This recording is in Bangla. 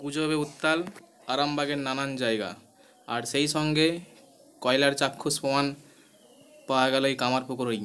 গুজবে উত্তাল আরামবাগের নানান জায়গা আর সেই সঙ্গে কয়লার চাক্ষুষ প্রমাণ পাওয়া গেল এই কামারপুকুরই